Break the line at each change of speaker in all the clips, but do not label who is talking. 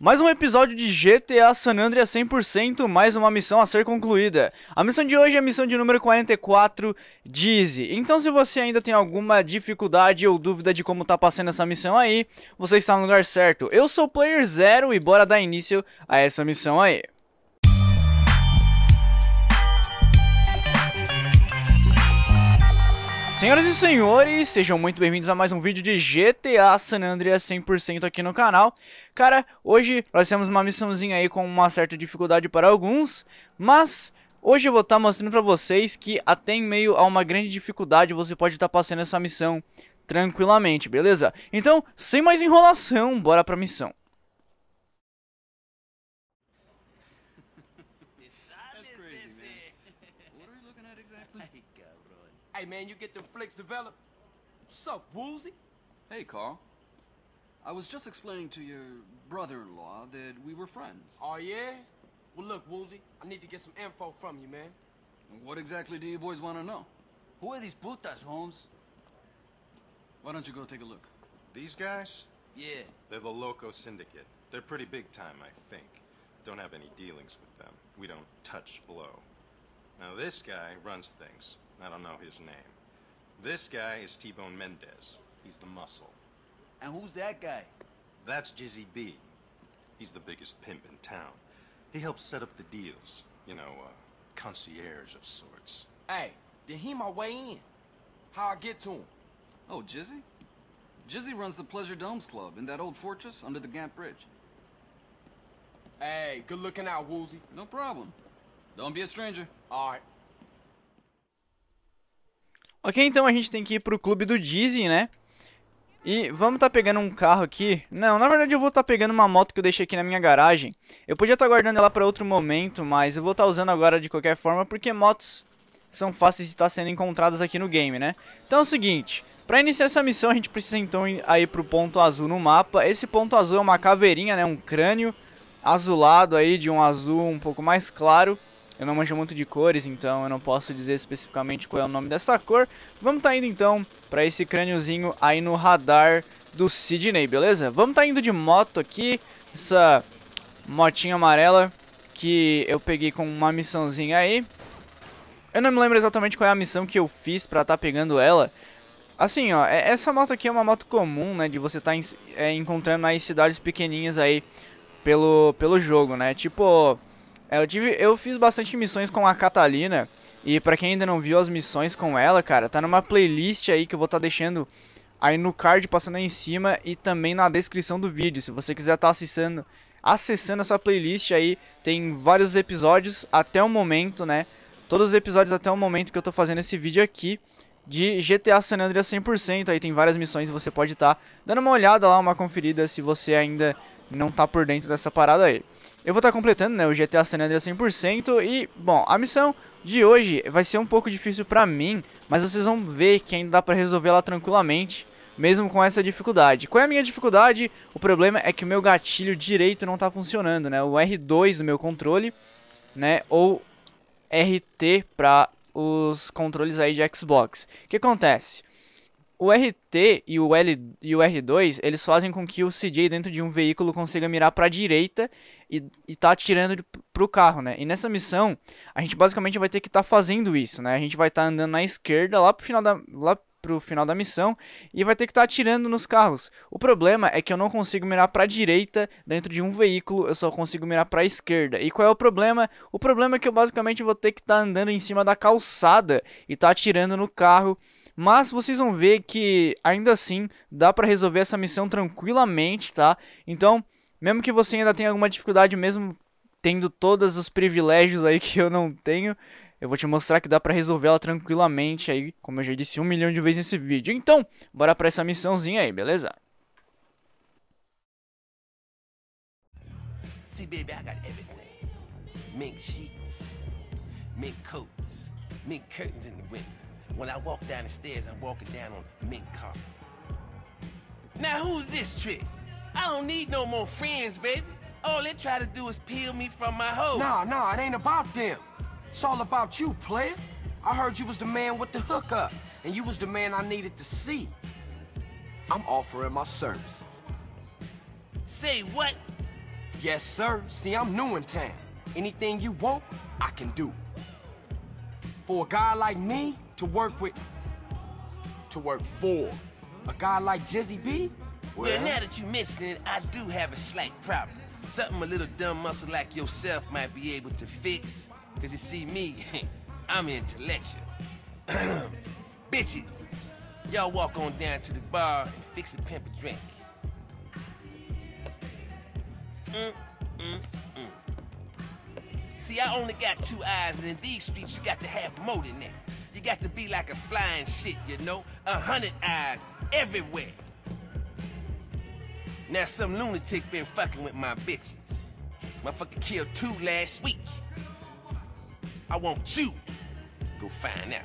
Mais um episódio de GTA San Andreas 100%, mais uma missão a ser concluída. A missão de hoje é a missão de número 44, Dizzy. Então se você ainda tem alguma dificuldade ou dúvida de como tá passando essa missão aí, você está no lugar certo. Eu sou o Player Zero e bora dar início a essa missão aí. Senhoras e senhores, sejam muito bem-vindos a mais um vídeo de GTA San Andreas 100% aqui no canal. Cara, hoje nós temos uma missãozinha aí com uma certa dificuldade para alguns, mas hoje eu vou estar tá mostrando para vocês que até em meio a uma grande dificuldade você pode estar tá passando essa missão tranquilamente, beleza? Então, sem mais enrolação, bora a missão.
Hey, man, you get them flicks developed? Sup, Woolsey? Hey, Carl. I was just explaining to your brother-in-law that we were friends. Oh, yeah? Well, look, Woolsey, I need to get some info from you, man. What exactly do you boys want to know? Who are these putas, Holmes? Why don't you go take a look? These guys? Yeah. They're the Loco Syndicate. They're pretty big time, I think. Don't have any dealings with them. We don't touch blow. Now this guy runs things. I don't know his name. This guy is T-Bone Mendez. He's the muscle. And who's that guy? That's Jizzy B. He's the biggest pimp in town. He helps set up the deals. You know, uh, concierge of sorts. Hey, then he my way in. How I get to him? Oh, Jizzy? Jizzy runs the Pleasure Domes Club in that old fortress under the Gap Bridge. Hey, good looking out, Woozy. No problem. Don't be a stranger. Alright.
Ok, então a gente tem que ir pro clube do Dizzy, né? E vamos tá pegando um carro aqui. Não, na verdade eu vou tá pegando uma moto que eu deixei aqui na minha garagem. Eu podia estar tá guardando ela pra outro momento, mas eu vou tá usando agora de qualquer forma, porque motos são fáceis de estar tá sendo encontradas aqui no game, né? Então é o seguinte, pra iniciar essa missão a gente precisa então ir pro ponto azul no mapa. Esse ponto azul é uma caveirinha, né? Um crânio azulado aí, de um azul um pouco mais claro. Eu não manjo muito de cores, então eu não posso dizer especificamente qual é o nome dessa cor. Vamos tá indo então para esse crâniozinho aí no radar do Sidney, beleza? Vamos tá indo de moto aqui, essa motinha amarela que eu peguei com uma missãozinha aí. Eu não me lembro exatamente qual é a missão que eu fiz pra tá pegando ela. Assim, ó, é, essa moto aqui é uma moto comum, né, de você tá é, encontrando nas cidades pequenininhas aí pelo, pelo jogo, né? Tipo, é, eu, tive, eu fiz bastante missões com a Catalina. E para quem ainda não viu as missões com ela, cara, tá numa playlist aí que eu vou estar tá deixando aí no card passando aí em cima e também na descrição do vídeo. Se você quiser estar tá acessando, acessando essa playlist aí, tem vários episódios até o momento, né? Todos os episódios até o momento que eu tô fazendo esse vídeo aqui de GTA San Andreas 100%. Aí tem várias missões, você pode estar tá dando uma olhada lá, uma conferida se você ainda não tá por dentro dessa parada aí. Eu vou estar tá completando né, o GTA San Andreas 100% e, bom, a missão de hoje vai ser um pouco difícil pra mim, mas vocês vão ver que ainda dá pra resolver ela tranquilamente, mesmo com essa dificuldade. Qual é a minha dificuldade? O problema é que o meu gatilho direito não tá funcionando, né? O R2 do meu controle, né? Ou RT pra os controles aí de Xbox. O que acontece? O RT e o, L, e o R2, eles fazem com que o CJ dentro de um veículo consiga mirar para a direita e, e tá atirando pro carro, né? E nessa missão, a gente basicamente vai ter que estar tá fazendo isso, né? A gente vai estar tá andando na esquerda lá pro final da. Lá pro final da missão e vai ter que estar tá atirando nos carros. O problema é que eu não consigo mirar para direita dentro de um veículo, eu só consigo mirar para esquerda. E qual é o problema? O problema é que eu basicamente vou ter que estar tá andando em cima da calçada e estar tá atirando no carro. Mas vocês vão ver que ainda assim dá para resolver essa missão tranquilamente, tá? Então, mesmo que você ainda tenha alguma dificuldade, mesmo tendo todos os privilégios aí que eu não tenho, eu vou te mostrar que dá pra resolver ela tranquilamente aí, como eu já disse um milhão de vezes nesse vídeo. Então, bora pra essa missãozinha aí, beleza?
See, baby, I got everything. Mink sheets, mink coats, mink curtains in the window. When I walk down the stairs, I'm walking down on mink carpet. Now who's this trick? I don't need no more friends, baby. All they try to do is peel me from my hole. Nah, nah, it ain't about them. It's all about
you, player. I heard you was the man with the hookup, and you was the man I needed to see. I'm offering my services. Say what? Yes, sir. See, I'm new in town. Anything you want, I can do. For a guy like me to work with, to work for, a guy like Jizzy B,
well, well, now that you mention it, I do have a slight problem. Something a little dumb muscle like yourself might be able to fix. Cause you see me, I'm intellectual. Bitches, y'all walk on down to the bar and fix a pimp a drink. Mm, mm, mm. See, I only got two eyes, and in these streets, you got to have more than that. You got to be like a flying shit, you know? A hundred eyes everywhere. Now some lunatic been fucking with my bitches. Motherfucker killed two last week. I want you. Go find out.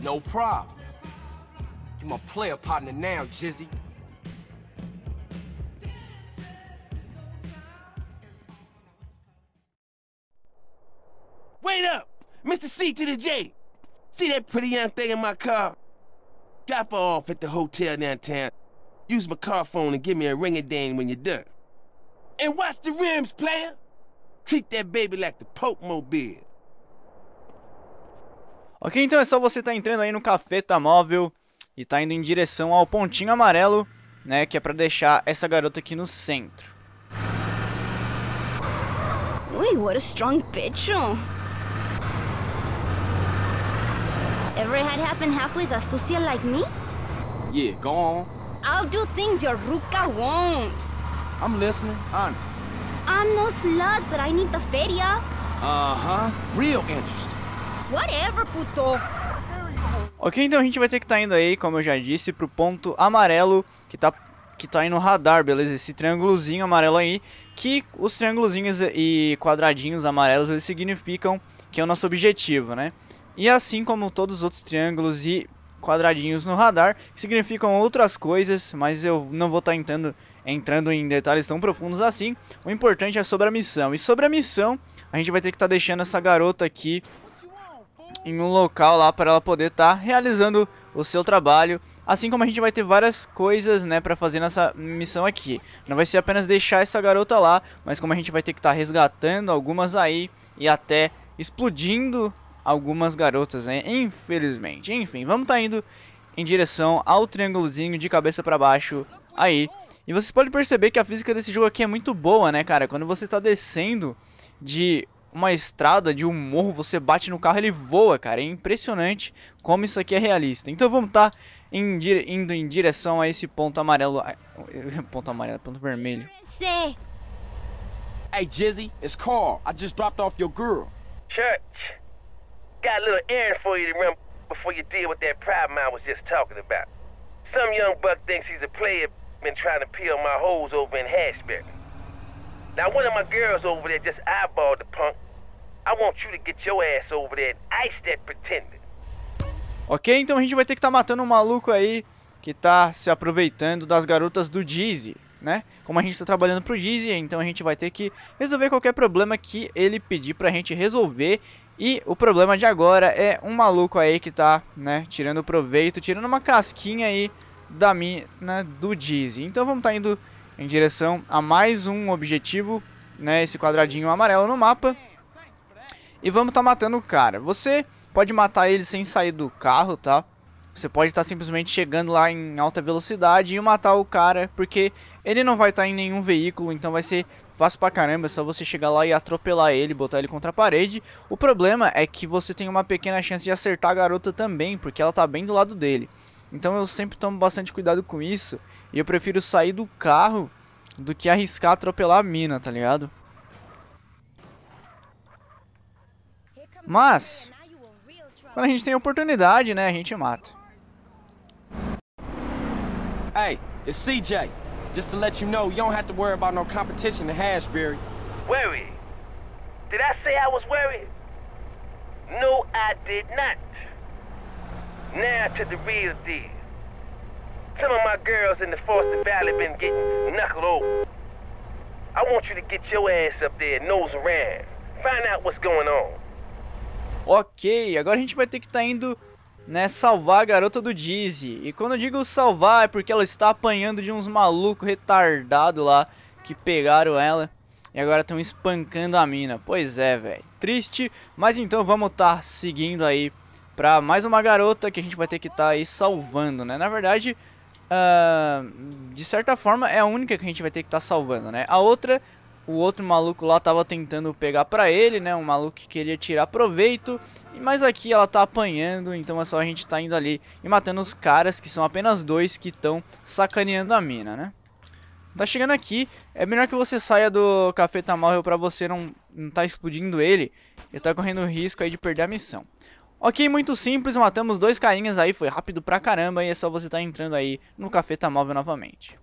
No problem.
You my player partner now, Jizzy.
Wait up! Mr. C to the J! See that pretty young thing in my car? Drop her off at the hotel downtown. Use my car phone and give me a ring a dang when you're done.
And watch the rims, player. Treat that baby like the Pope Mobile. Ok, então é só você estar tá entrando aí no Cafeta tá Móvel e tá indo em direção ao pontinho amarelo, né, que é pra deixar essa garota aqui no centro.
Ui, what a strong bitch. Oh. Ever had happen halfway a sucia like me? Yeah, go on. I'll do things your Ruka won't. I'm listening, honest. I'm no slut, but I need the feria.
Uh-huh. Real interest.
Whatever, puto.
Ok, então a gente vai ter que estar tá indo aí, como eu já disse, pro ponto amarelo que tá, que tá aí no radar, beleza? Esse triângulozinho amarelo aí, que os triângulozinhos e quadradinhos amarelos, eles significam que é o nosso objetivo, né? E assim como todos os outros triângulos e quadradinhos no radar, que significam outras coisas, mas eu não vou estar tá entrando, entrando em detalhes tão profundos assim. O importante é sobre a missão. E sobre a missão, a gente vai ter que estar tá deixando essa garota aqui em um local lá para ela poder estar tá realizando o seu trabalho. Assim como a gente vai ter várias coisas, né, para fazer nessa missão aqui. Não vai ser apenas deixar essa garota lá, mas como a gente vai ter que estar resgatando algumas aí e até explodindo algumas garotas, né? Infelizmente. Enfim, vamos tá indo em direção ao triângulozinho de cabeça pra baixo aí. E vocês podem perceber que a física desse jogo aqui é muito boa, né, cara? Quando você tá descendo de uma estrada, de um morro, você bate no carro ele voa, cara. É impressionante como isso aqui é realista. Então vamos tá em indo em direção a esse ponto amarelo... Ponto amarelo, ponto vermelho.
Hey, Jizzy, it's Carl. I just dropped off your girl.
Church. Got a little errand for you to run before you deal with that problem I was just talking about. Some young buck thinks he's a player, been trying to peel my holes over in Hashberry. Now, one of my girls over there just eyeballed the punk. I want you to get your ass over there and ice that pretender.
Ok, então a gente vai ter que estar tá matando um maluco aí que tá se aproveitando das garotas do Jeezy. né? Como a gente está trabalhando para o Dizzy, então a gente vai ter que resolver qualquer problema que ele pedir para a gente resolver. E o problema de agora é um maluco aí que tá, né, tirando proveito, tirando uma casquinha aí da mina do Dizzy. Então vamos estar tá indo em direção a mais um objetivo, né, esse quadradinho amarelo no mapa. E vamos estar tá matando o cara. Você pode matar ele sem sair do carro, tá? Você pode estar tá simplesmente chegando lá em alta velocidade e matar o cara, porque ele não vai estar tá em nenhum veículo, então vai ser fácil pra caramba, é só você chegar lá e atropelar ele, botar ele contra a parede. O problema é que você tem uma pequena chance de acertar a garota também, porque ela tá bem do lado dele. Então eu sempre tomo bastante cuidado com isso, e eu prefiro sair do carro do que arriscar atropelar a mina, tá ligado? Mas, quando a gente tem oportunidade, né, a gente mata.
Hey, it's CJ. Just to let you know, you don't have to worry about no competition in Hashberry.
Worry? Did I say I was worried? No, I did not. Now to the real deal. Some of my girls in the Foster Valley been getting knuckled over. I want you to get your ass up there, nose around. Find out what's going on.
Ok, agora a gente vai ter que estar tá indo né, salvar a garota do Dizzy. E quando eu digo salvar é porque ela está apanhando de uns malucos retardados lá que pegaram ela e agora estão espancando a mina. Pois é, velho. Triste, mas então vamos estar tá seguindo aí pra mais uma garota que a gente vai ter que estar tá aí salvando, né? Na verdade, uh, de certa forma é a única que a gente vai ter que estar tá salvando, né? A outra o outro maluco lá tava tentando pegar pra ele, né? Um maluco que queria tirar proveito. Mas aqui ela tá apanhando, então é só a gente tá indo ali e matando os caras, que são apenas dois que estão sacaneando a mina, né? Tá chegando aqui, é melhor que você saia do Café Tamarrel pra você não, não tá explodindo ele e tá correndo risco aí de perder a missão. Ok, muito simples, matamos dois carinhas aí, foi rápido pra caramba e é só você tá entrando aí no Café Tamável novamente.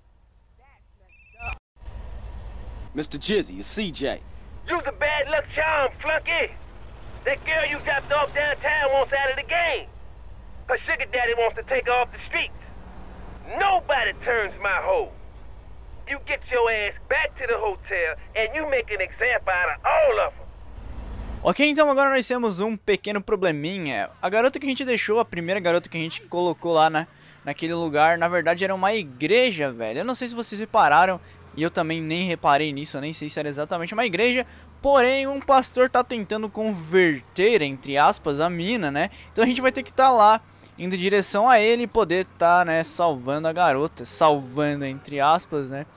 Mr. Jizzy, it's CJ.
You the bad luck charm, flunky. That girl you dropped off downtown wants out of the game. Her sugar daddy wants to take her off the streets. Nobody turns my hoe. You get your ass back to the hotel and you make an example out of all of them.
Ok, então agora nós temos um pequeno probleminha. A garota que a gente deixou, a primeira garota que a gente colocou lá na, naquele lugar, na verdade era uma igreja, velho. Eu não sei se vocês repararam, e eu também nem reparei nisso, eu nem sei se era exatamente uma igreja, porém um pastor tá tentando converter, entre aspas, a mina, né? Então a gente vai ter que estar tá lá indo em direção a ele e poder estar, tá, né, salvando a garota, salvando entre aspas, né?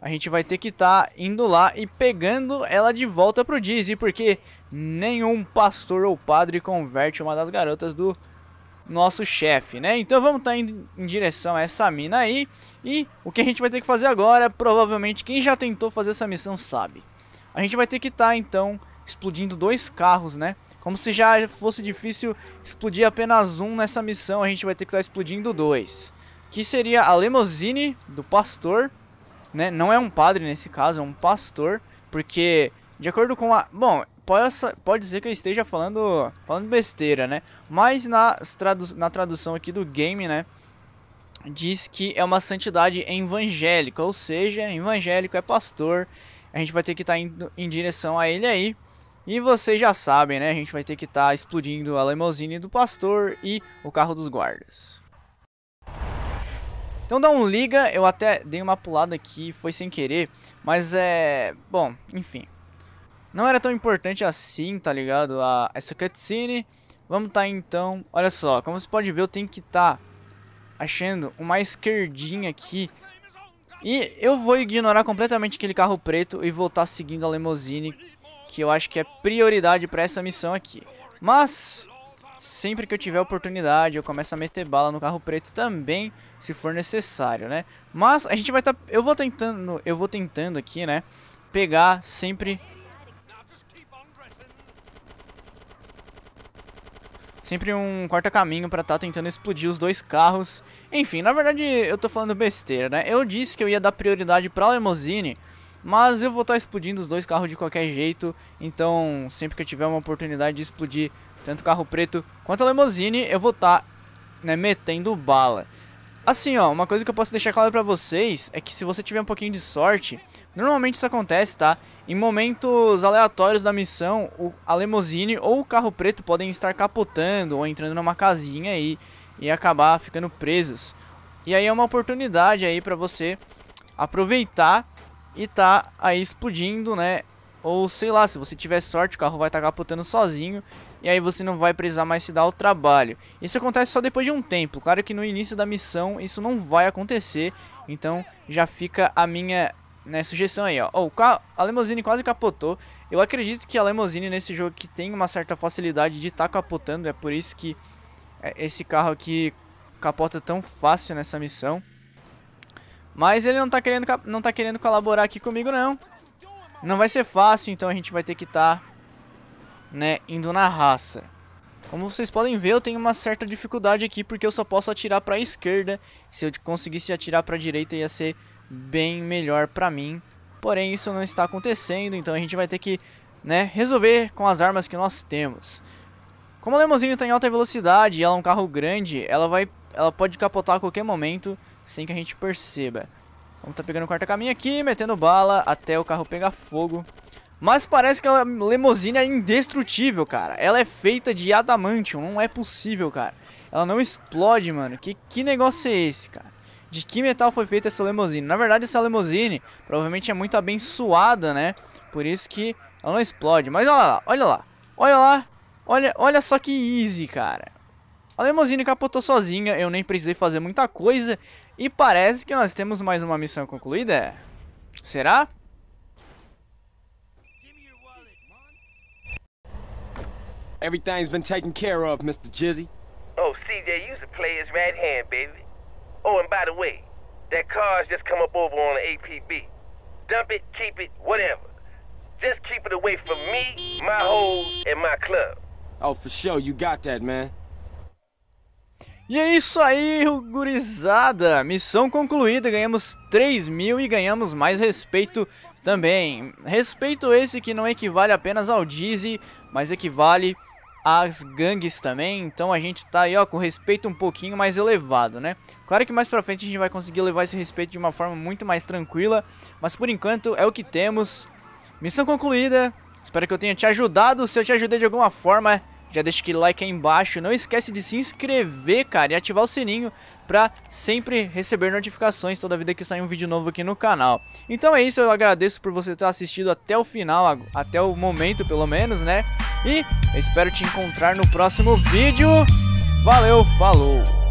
A gente vai ter que estar tá indo lá e pegando ela de volta pro Dizzy, porque nenhum pastor ou padre converte uma das garotas do nosso chefe, né? Então vamos estar tá indo em direção a essa mina aí. E o que a gente vai ter que fazer agora, provavelmente quem já tentou fazer essa missão sabe. A gente vai ter que estar, tá, então, explodindo dois carros, né? Como se já fosse difícil explodir apenas um nessa missão, a gente vai ter que estar tá explodindo dois. Que seria a limousine do pastor, né? Não é um padre nesse caso, é um pastor, porque de acordo com a... Bom, possa, pode ser que eu esteja falando, falando besteira, né? Mas na, tradu na tradução aqui do game, né? Diz que é uma santidade evangélica, ou seja, evangélico é pastor. A gente vai ter que estar tá indo em direção a ele aí. E vocês já sabem, né? A gente vai ter que estar tá explodindo a limousine do pastor e o carro dos guardas. Então dá um liga, eu até dei uma pulada aqui, foi sem querer, mas é... Bom, enfim. Não era tão importante assim, tá ligado? A, essa cutscene. Vamos tá então. Olha só, como você pode ver, eu tenho que tá achando uma esquerdinha aqui. E eu vou ignorar completamente aquele carro preto e voltar tá seguindo a limousine, que eu acho que é prioridade pra essa missão aqui. Mas, sempre que eu tiver oportunidade, eu começo a meter bala no carro preto também, se for necessário, né? Mas a gente vai estar, tá, eu vou tentando, eu vou tentando aqui, né, pegar sempre Sempre um corta-caminho pra estar tá tentando explodir os dois carros. Enfim, na verdade eu tô falando besteira, né? Eu disse que eu ia dar prioridade pra Limousine, mas eu vou estar tá explodindo os dois carros de qualquer jeito. Então, sempre que eu tiver uma oportunidade de explodir tanto o carro preto quanto a Limousine, eu vou estar tá, né, metendo bala. Assim, ó, uma coisa que eu posso deixar claro pra vocês é que se você tiver um pouquinho de sorte, normalmente isso acontece, tá? Em momentos aleatórios da missão, o, a limousine ou o carro preto podem estar capotando ou entrando numa casinha aí e, e acabar ficando presos. E aí é uma oportunidade aí pra você aproveitar e tá aí explodindo, né? Ou sei lá, se você tiver sorte, o carro vai estar tá capotando sozinho e aí você não vai precisar mais se dar ao trabalho. Isso acontece só depois de um tempo, claro que no início da missão isso não vai acontecer, então já fica a minha né, sugestão aí, ó. Oh, a Limousine quase capotou. Eu acredito que a Limousine nesse jogo que tem uma certa facilidade de estar tá capotando, é por isso que é, esse carro aqui capota tão fácil nessa missão. Mas ele não está querendo, não tá querendo colaborar aqui comigo não. Não vai ser fácil, então a gente vai ter que estar tá né, indo na raça. Como vocês podem ver, eu tenho uma certa dificuldade aqui porque eu só posso atirar para a esquerda. Se eu conseguisse atirar para a direita ia ser bem melhor para mim. Porém, isso não está acontecendo, então a gente vai ter que né, resolver com as armas que nós temos. Como a Limousine está em alta velocidade e ela é um carro grande, ela, vai, ela pode capotar a qualquer momento sem que a gente perceba. Vamos tá pegando o quarto caminho aqui, metendo bala até o carro pegar fogo. Mas parece que a Lemosina é indestrutível, cara. Ela é feita de adamantium, não é possível, cara. Ela não explode, mano. Que, que negócio é esse, cara? De que metal foi feita essa Lemosine? Na verdade, essa Lemosine provavelmente é muito abençoada, né? Por isso que ela não explode. Mas olha lá, olha lá. Olha lá. Olha, olha só que easy, cara. A Lemosine capotou sozinha, eu nem precisei fazer muita coisa. E parece que nós temos mais uma missão concluída. É? Será?
Everything's been taken care of, Mr. Jizzy.
Oh, CJ, you should play his right hand, baby. Oh, and by the way, that car's just come up over on the APB. Dump it, keep it, whatever. Just keep it away from me, my hoes, and my club.
Oh, for sure, you got that, man. E é isso aí, gurizada! Missão concluída, ganhamos 3 mil e ganhamos mais respeito também. Respeito esse que não equivale apenas ao Dizzy, mas equivale às gangues também. Então a gente tá aí, ó, com respeito um pouquinho mais elevado, né? Claro que mais pra frente a gente vai conseguir levar esse respeito de uma forma muito mais tranquila, mas por enquanto é o que temos. Missão concluída. Espero que eu tenha te ajudado. Se eu te ajudei de alguma forma, já deixa aquele like aí embaixo. Não esquece de se inscrever, cara, e ativar o sininho pra sempre receber notificações toda vida que sair um vídeo novo aqui no canal. Então é isso, eu agradeço por você ter assistido até o final, até o momento pelo menos, né? E espero te encontrar no próximo vídeo. Valeu, falou!